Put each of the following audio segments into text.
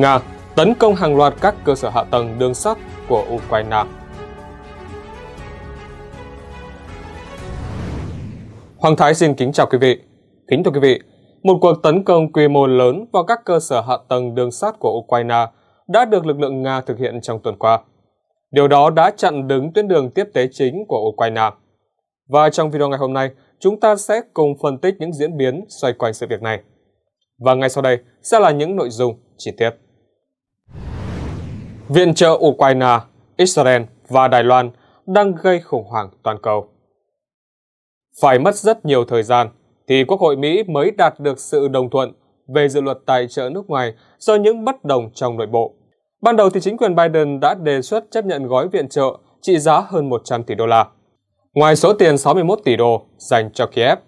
Nga tấn công hàng loạt các cơ sở hạ tầng đường sắt của Ukraine. Hoàng Thái xin kính chào quý vị. Kính thưa quý vị, một cuộc tấn công quy mô lớn vào các cơ sở hạ tầng đường sắt của Ukraine đã được lực lượng Nga thực hiện trong tuần qua. Điều đó đã chặn đứng tuyến đường tiếp tế chính của Ukraine. Và trong video ngày hôm nay, chúng ta sẽ cùng phân tích những diễn biến xoay quanh sự việc này. Và ngay sau đây sẽ là những nội dung chi tiết viện trợ Ukraine, Israel và Đài Loan đang gây khủng hoảng toàn cầu. Phải mất rất nhiều thời gian thì Quốc hội Mỹ mới đạt được sự đồng thuận về dự luật tài trợ nước ngoài do những bất đồng trong nội bộ. Ban đầu thì chính quyền Biden đã đề xuất chấp nhận gói viện trợ trị giá hơn 100 tỷ đô la. Ngoài số tiền 61 tỷ đô dành cho Kiev,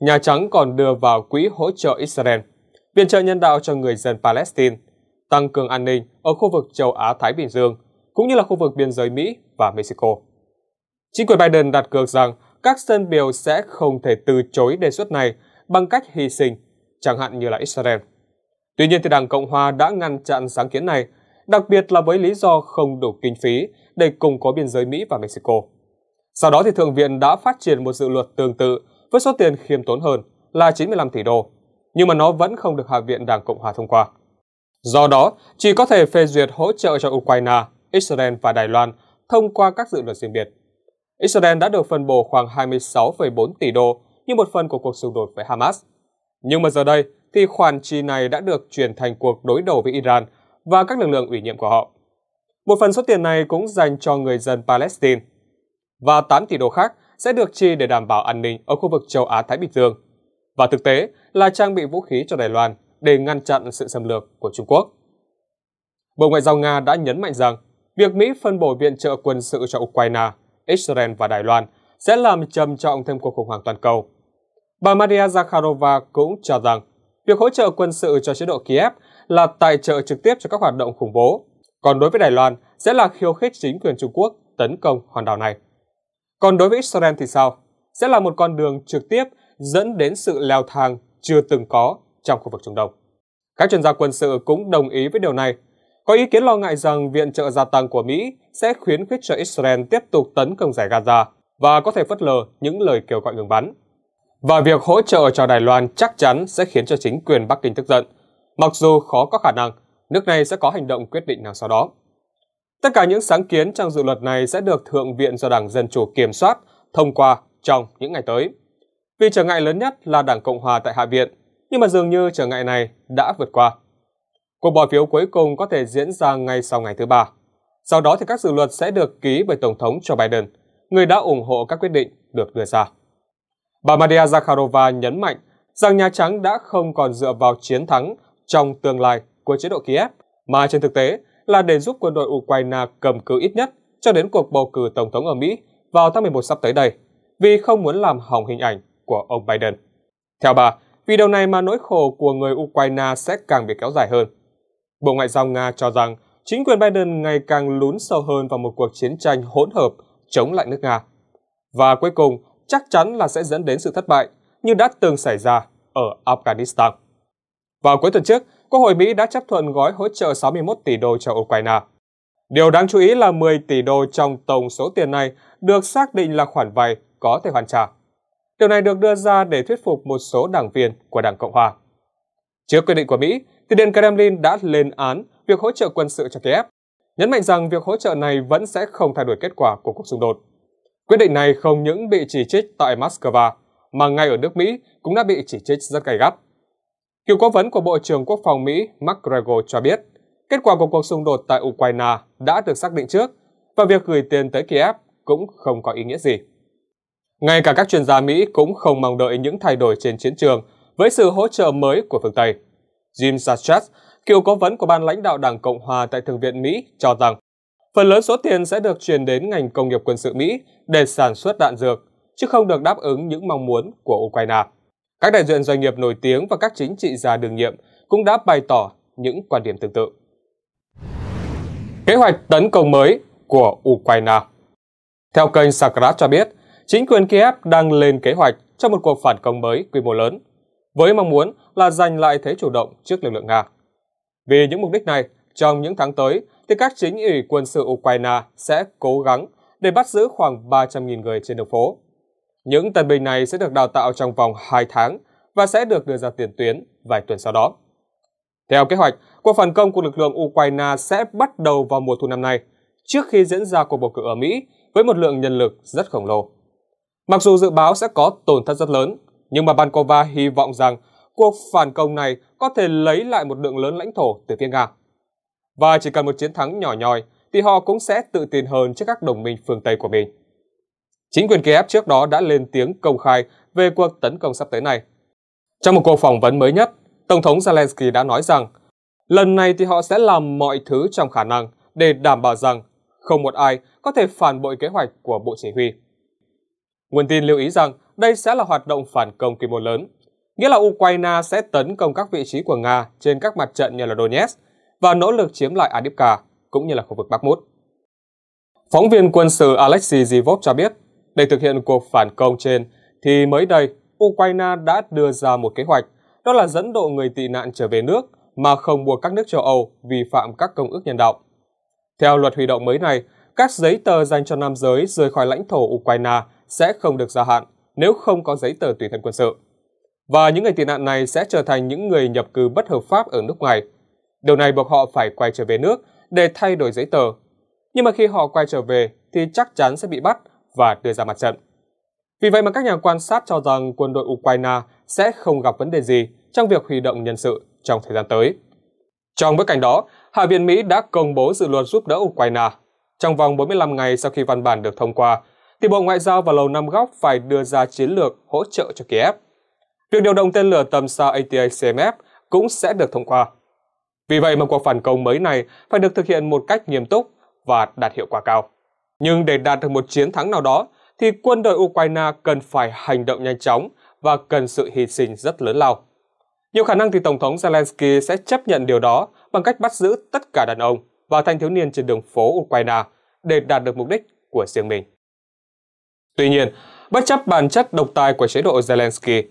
Nhà Trắng còn đưa vào quỹ hỗ trợ Israel, viện trợ nhân đạo cho người dân Palestine – tăng cường an ninh ở khu vực châu Á-Thái Bình Dương, cũng như là khu vực biên giới Mỹ và Mexico. Chính quyền Biden đặt cược rằng các sân biểu sẽ không thể từ chối đề xuất này bằng cách hy sinh, chẳng hạn như là Israel. Tuy nhiên thì Đảng Cộng Hòa đã ngăn chặn sáng kiến này, đặc biệt là với lý do không đủ kinh phí để cùng có biên giới Mỹ và Mexico. Sau đó thì Thượng viện đã phát triển một dự luật tương tự với số tiền khiêm tốn hơn là 95 tỷ đô, nhưng mà nó vẫn không được Hạ viện Đảng Cộng Hòa thông qua. Do đó, chỉ có thể phê duyệt hỗ trợ cho Ukraine, Israel và Đài Loan thông qua các dự luật riêng biệt. Israel đã được phân bổ khoảng 26,4 tỷ đô như một phần của cuộc xung đột với Hamas. Nhưng mà giờ đây thì khoản chi này đã được chuyển thành cuộc đối đầu với Iran và các lực lượng ủy nhiệm của họ. Một phần số tiền này cũng dành cho người dân Palestine. Và 8 tỷ đô khác sẽ được chi để đảm bảo an ninh ở khu vực châu Á-Thái Bình Dương. Và thực tế là trang bị vũ khí cho Đài Loan để ngăn chặn sự xâm lược của Trung Quốc. Bộ Ngoại giao Nga đã nhấn mạnh rằng việc Mỹ phân bổ viện trợ quân sự cho Ukraine, Israel và Đài Loan sẽ làm trầm trọng thêm cuộc khủng hoảng toàn cầu. Bà Maria Zakharova cũng cho rằng việc hỗ trợ quân sự cho chế độ Kiev là tài trợ trực tiếp cho các hoạt động khủng bố, còn đối với Đài Loan sẽ là khiêu khích chính quyền Trung Quốc tấn công hòn đảo này. Còn đối với Israel thì sao? Sẽ là một con đường trực tiếp dẫn đến sự leo thang chưa từng có trong khu vực Trung Đông. Các chuyên gia quân sự cũng đồng ý với điều này. Có ý kiến lo ngại rằng viện trợ gia tăng của Mỹ sẽ khuyến khích cho Israel tiếp tục tấn công giải Gaza và có thể phớt lờ những lời kêu gọi ngừng bắn. Và việc hỗ trợ cho Đài Loan chắc chắn sẽ khiến cho chính quyền Bắc Kinh tức giận, mặc dù khó có khả năng nước này sẽ có hành động quyết định nào sau đó. Tất cả những sáng kiến trong dự luật này sẽ được Thượng viện do Đảng Dân Chủ kiểm soát, thông qua trong những ngày tới. Vì trở ngại lớn nhất là Đảng Cộng Hòa tại Hạ viện – nhưng mà dường như trở ngại này đã vượt qua. Cuộc bỏ phiếu cuối cùng có thể diễn ra ngay sau ngày thứ ba. Sau đó thì các dự luật sẽ được ký bởi Tổng thống Joe Biden, người đã ủng hộ các quyết định được đưa ra. Bà Maria Zakharova nhấn mạnh rằng Nhà Trắng đã không còn dựa vào chiến thắng trong tương lai của chế độ Kiev, mà trên thực tế là để giúp quân đội Ukraine cầm cự ít nhất cho đến cuộc bầu cử Tổng thống ở Mỹ vào tháng 11 sắp tới đây, vì không muốn làm hỏng hình ảnh của ông Biden. Theo bà, vì điều này mà nỗi khổ của người Ukraine sẽ càng bị kéo dài hơn. Bộ Ngoại giao Nga cho rằng chính quyền Biden ngày càng lún sâu hơn vào một cuộc chiến tranh hỗn hợp chống lại nước Nga. Và cuối cùng, chắc chắn là sẽ dẫn đến sự thất bại như đã từng xảy ra ở Afghanistan. Vào cuối tuần trước, Quốc hội Mỹ đã chấp thuận gói hỗ trợ 61 tỷ đô cho Ukraine. Điều đáng chú ý là 10 tỷ đô trong tổng số tiền này được xác định là khoản vay có thể hoàn trả. Điều này được đưa ra để thuyết phục một số đảng viên của Đảng Cộng Hòa. Trước quyết định của Mỹ, thì Điện Kremlin đã lên án việc hỗ trợ quân sự cho Kiev, nhấn mạnh rằng việc hỗ trợ này vẫn sẽ không thay đổi kết quả của cuộc xung đột. Quyết định này không những bị chỉ trích tại Moscow, mà ngay ở nước Mỹ cũng đã bị chỉ trích rất gay gắt. Cựu cố vấn của Bộ trưởng Quốc phòng Mỹ McGregor cho biết, kết quả của cuộc xung đột tại Ukraine đã được xác định trước và việc gửi tiền tới Kiev cũng không có ý nghĩa gì. Ngay cả các chuyên gia Mỹ cũng không mong đợi những thay đổi trên chiến trường với sự hỗ trợ mới của phương Tây. Jim Sachs, cựu cố vấn của ban lãnh đạo Đảng Cộng Hòa tại Thượng viện Mỹ, cho rằng phần lớn số tiền sẽ được truyền đến ngành công nghiệp quân sự Mỹ để sản xuất đạn dược, chứ không được đáp ứng những mong muốn của Ukraine. Các đại diện doanh nghiệp nổi tiếng và các chính trị gia đương nhiệm cũng đã bày tỏ những quan điểm tương tự. Kế hoạch tấn công mới của Ukraine Theo kênh Sakrat cho biết, chính quyền Kiev đang lên kế hoạch cho một cuộc phản công mới quy mô lớn, với mong muốn là giành lại thế chủ động trước lực lượng Nga. Vì những mục đích này, trong những tháng tới thì các chính ủy quân sự Ukraine sẽ cố gắng để bắt giữ khoảng 300.000 người trên đường phố. Những tân binh này sẽ được đào tạo trong vòng 2 tháng và sẽ được đưa ra tiền tuyến vài tuần sau đó. Theo kế hoạch, cuộc phản công của lực lượng Ukraine sẽ bắt đầu vào mùa thu năm nay, trước khi diễn ra cuộc bầu cử ở Mỹ với một lượng nhân lực rất khổng lồ. Mặc dù dự báo sẽ có tổn thất rất lớn, nhưng mà Bankova hy vọng rằng cuộc phản công này có thể lấy lại một lượng lớn lãnh thổ từ phía Nga. Và chỉ cần một chiến thắng nhỏ nhòi thì họ cũng sẽ tự tin hơn trước các đồng minh phương Tây của mình. Chính quyền Kiev trước đó đã lên tiếng công khai về cuộc tấn công sắp tới này. Trong một cuộc phỏng vấn mới nhất, Tổng thống Zelensky đã nói rằng lần này thì họ sẽ làm mọi thứ trong khả năng để đảm bảo rằng không một ai có thể phản bội kế hoạch của Bộ Chỉ huy. Nguồn tin lưu ý rằng đây sẽ là hoạt động phản công quy mô lớn, nghĩa là Ukraine sẽ tấn công các vị trí của Nga trên các mặt trận như là Donetsk và nỗ lực chiếm lại Adipka, cũng như là khu vực Bắc Mút. Phóng viên quân sự Alexei Zivov cho biết, để thực hiện cuộc phản công trên, thì mới đây, Ukraine đã đưa ra một kế hoạch, đó là dẫn độ người tị nạn trở về nước mà không buộc các nước châu Âu vi phạm các công ước nhân đạo. Theo luật huy động mới này, các giấy tờ dành cho nam giới rời khỏi lãnh thổ Ukraine sẽ không được gia hạn nếu không có giấy tờ tùy thân quân sự. Và những người tị nạn này sẽ trở thành những người nhập cư bất hợp pháp ở nước ngoài. Điều này buộc họ phải quay trở về nước để thay đổi giấy tờ. Nhưng mà khi họ quay trở về thì chắc chắn sẽ bị bắt và đưa ra mặt trận. Vì vậy mà các nhà quan sát cho rằng quân đội Ukraine sẽ không gặp vấn đề gì trong việc huy động nhân sự trong thời gian tới. Trong bối cảnh đó, Hạ viện Mỹ đã công bố dự luật giúp đỡ Ukraine. Trong vòng 45 ngày sau khi văn bản được thông qua, thì Bộ Ngoại giao và Lầu Năm Góc phải đưa ra chiến lược hỗ trợ cho Kiev. Việc điều động tên lửa tầm xa ATACMS cũng sẽ được thông qua. Vì vậy mà cuộc phản công mới này phải được thực hiện một cách nghiêm túc và đạt hiệu quả cao. Nhưng để đạt được một chiến thắng nào đó, thì quân đội Ukraine cần phải hành động nhanh chóng và cần sự hy sinh rất lớn lao. Nhiều khả năng thì Tổng thống Zelensky sẽ chấp nhận điều đó bằng cách bắt giữ tất cả đàn ông và thanh thiếu niên trên đường phố Ukraine để đạt được mục đích của riêng mình. Tuy nhiên, bất chấp bản chất độc tài của chế độ Zelensky,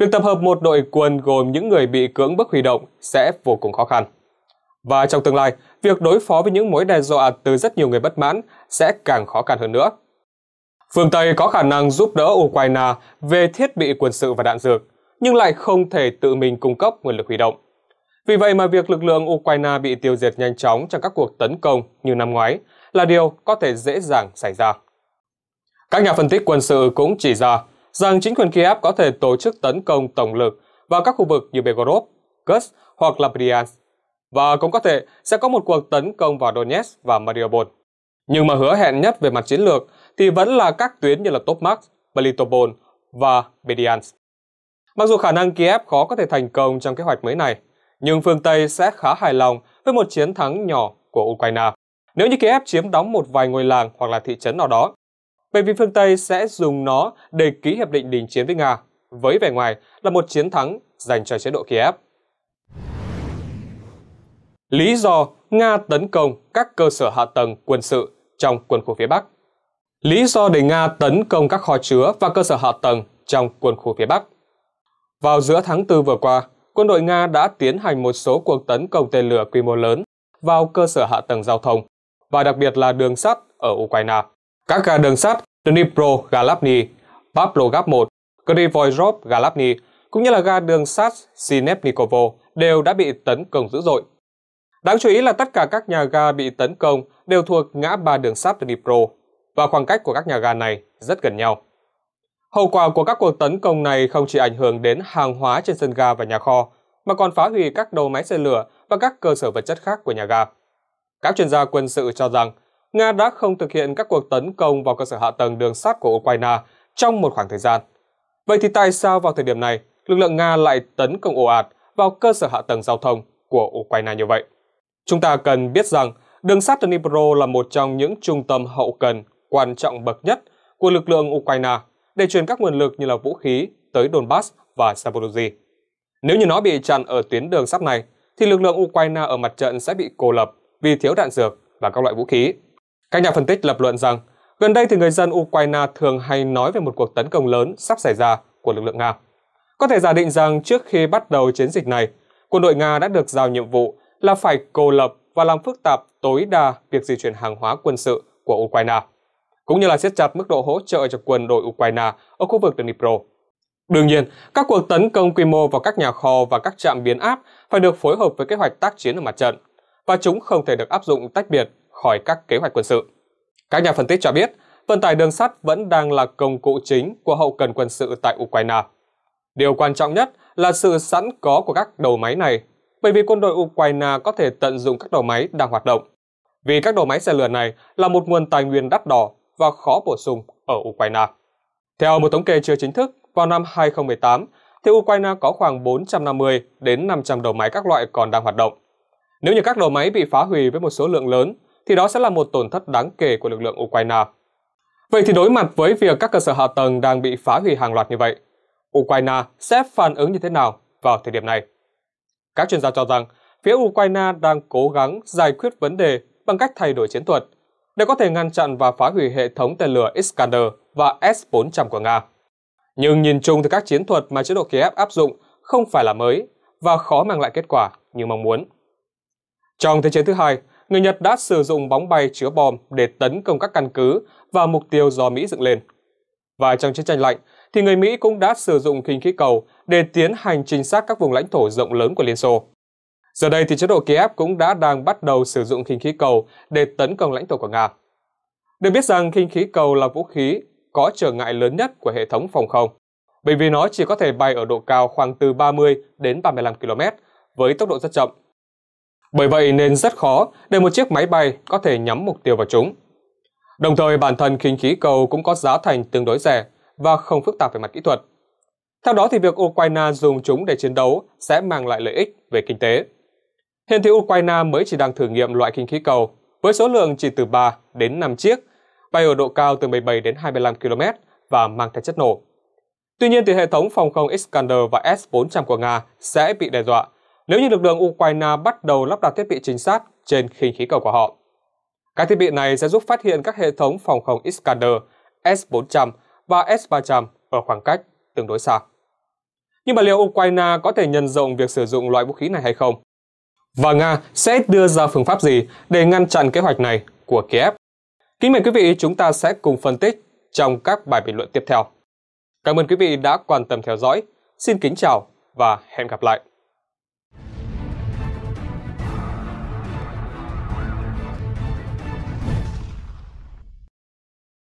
việc tập hợp một đội quân gồm những người bị cưỡng bức huy động sẽ vô cùng khó khăn. Và trong tương lai, việc đối phó với những mối đe dọa từ rất nhiều người bất mãn sẽ càng khó khăn hơn nữa. Phương Tây có khả năng giúp đỡ Ukraine về thiết bị quân sự và đạn dược, nhưng lại không thể tự mình cung cấp nguồn lực huy động. Vì vậy mà việc lực lượng Ukraine bị tiêu diệt nhanh chóng trong các cuộc tấn công như năm ngoái là điều có thể dễ dàng xảy ra. Các nhà phân tích quân sự cũng chỉ ra rằng chính quyền Kiev có thể tổ chức tấn công tổng lực vào các khu vực như Begorod, Kursk hoặc là và cũng có thể sẽ có một cuộc tấn công vào Donetsk và Mariupol. Nhưng mà hứa hẹn nhất về mặt chiến lược thì vẫn là các tuyến như là Topmak, Melitopol và Berdyansk. Mặc dù khả năng Kiev khó có thể thành công trong kế hoạch mới này, nhưng phương Tây sẽ khá hài lòng với một chiến thắng nhỏ của Ukraine. Nếu như Kiev chiếm đóng một vài ngôi làng hoặc là thị trấn nào đó, bởi vì phương Tây sẽ dùng nó để ký hiệp định đình chiến với Nga, với vẻ ngoài là một chiến thắng dành cho chế độ Kiev. Lý do Nga tấn công các cơ sở hạ tầng quân sự trong quân khu phía Bắc Lý do để Nga tấn công các kho chứa và cơ sở hạ tầng trong quân khu phía Bắc Vào giữa tháng 4 vừa qua, quân đội Nga đã tiến hành một số cuộc tấn công tên lửa quy mô lớn vào cơ sở hạ tầng giao thông và đặc biệt là đường sắt ở Ukraine. Các ga đường sắt Dnipro Galabny, Pavlograd 1, Krivoyrov Galabny cũng như là ga đường sắt Sinepnikovo đều đã bị tấn công dữ dội. Đáng chú ý là tất cả các nhà ga bị tấn công đều thuộc ngã ba đường sắt Dnipro và khoảng cách của các nhà ga này rất gần nhau. Hậu quả của các cuộc tấn công này không chỉ ảnh hưởng đến hàng hóa trên sân ga và nhà kho, mà còn phá hủy các đầu máy xe lửa và các cơ sở vật chất khác của nhà ga. Các chuyên gia quân sự cho rằng Nga đã không thực hiện các cuộc tấn công vào cơ sở hạ tầng đường sắt của Ukraine trong một khoảng thời gian. Vậy thì tại sao vào thời điểm này, lực lượng Nga lại tấn công ồ ạt vào cơ sở hạ tầng giao thông của Ukraine như vậy? Chúng ta cần biết rằng đường sắt Dnipro là một trong những trung tâm hậu cần quan trọng bậc nhất của lực lượng Ukraine để truyền các nguồn lực như là vũ khí tới Donbass và Zaporozhye. Nếu như nó bị chặn ở tuyến đường sắt này, thì lực lượng Ukraine ở mặt trận sẽ bị cô lập vì thiếu đạn dược và các loại vũ khí. Các nhà phân tích lập luận rằng, gần đây thì người dân Ukraine thường hay nói về một cuộc tấn công lớn sắp xảy ra của lực lượng Nga. Có thể giả định rằng trước khi bắt đầu chiến dịch này, quân đội Nga đã được giao nhiệm vụ là phải cô lập và làm phức tạp tối đa việc di chuyển hàng hóa quân sự của Ukraine, cũng như là siết chặt mức độ hỗ trợ cho quân đội Ukraine ở khu vực Dnipro. Đương nhiên, các cuộc tấn công quy mô vào các nhà kho và các trạm biến áp phải được phối hợp với kế hoạch tác chiến ở mặt trận, và chúng không thể được áp dụng tách biệt khỏi các kế hoạch quân sự. Các nhà phân tích cho biết, vận tải đường sắt vẫn đang là công cụ chính của hậu cần quân sự tại Ukraine. Điều quan trọng nhất là sự sẵn có của các đầu máy này, bởi vì quân đội Ukraine có thể tận dụng các đầu máy đang hoạt động. Vì các đầu máy xe lửa này là một nguồn tài nguyên đắt đỏ và khó bổ sung ở Ukraine. Theo một thống kê chưa chính thức, vào năm 2018, thì Ukraine có khoảng 450 đến 500 đầu máy các loại còn đang hoạt động. Nếu như các đầu máy bị phá hủy với một số lượng lớn thì đó sẽ là một tổn thất đáng kể của lực lượng Ukraine. Vậy thì đối mặt với việc các cơ sở hạ tầng đang bị phá hủy hàng loạt như vậy, Ukraine sẽ phản ứng như thế nào vào thời điểm này? Các chuyên gia cho rằng phía Ukraine đang cố gắng giải quyết vấn đề bằng cách thay đổi chiến thuật để có thể ngăn chặn và phá hủy hệ thống tên lửa Iskander và S-400 của Nga. Nhưng nhìn chung thì các chiến thuật mà chế độ Kiev áp dụng không phải là mới và khó mang lại kết quả như mong muốn. Trong Thế chiến thứ hai, người Nhật đã sử dụng bóng bay chứa bom để tấn công các căn cứ và mục tiêu do Mỹ dựng lên. Và trong chiến tranh lạnh, thì người Mỹ cũng đã sử dụng khinh khí cầu để tiến hành trinh sát các vùng lãnh thổ rộng lớn của Liên Xô. Giờ đây thì chế độ Kiev cũng đã đang bắt đầu sử dụng khinh khí cầu để tấn công lãnh thổ của Nga. Được biết rằng khinh khí cầu là vũ khí có trở ngại lớn nhất của hệ thống phòng không, bởi vì nó chỉ có thể bay ở độ cao khoảng từ 30 đến 35 km với tốc độ rất chậm bởi vậy nên rất khó để một chiếc máy bay có thể nhắm mục tiêu vào chúng. Đồng thời bản thân khinh khí cầu cũng có giá thành tương đối rẻ và không phức tạp về mặt kỹ thuật. Theo đó thì việc Ukraine dùng chúng để chiến đấu sẽ mang lại lợi ích về kinh tế. Hiện thì Ukraine mới chỉ đang thử nghiệm loại khinh khí cầu với số lượng chỉ từ 3 đến 5 chiếc, bay ở độ cao từ 17 đến 25 km và mang theo chất nổ. Tuy nhiên thì hệ thống phòng không Iskander và S-400 của Nga sẽ bị đe dọa nếu như lực lượng Ukraine bắt đầu lắp đặt thiết bị chính sát trên khinh khí cầu của họ. Các thiết bị này sẽ giúp phát hiện các hệ thống phòng không Iskander, S-400 và S-300 ở khoảng cách tương đối xa. Nhưng mà liệu Ukraine có thể nhân rộng việc sử dụng loại vũ khí này hay không? Và Nga sẽ đưa ra phương pháp gì để ngăn chặn kế hoạch này của Kiev? Kính mời quý vị chúng ta sẽ cùng phân tích trong các bài bình luận tiếp theo. Cảm ơn quý vị đã quan tâm theo dõi. Xin kính chào và hẹn gặp lại.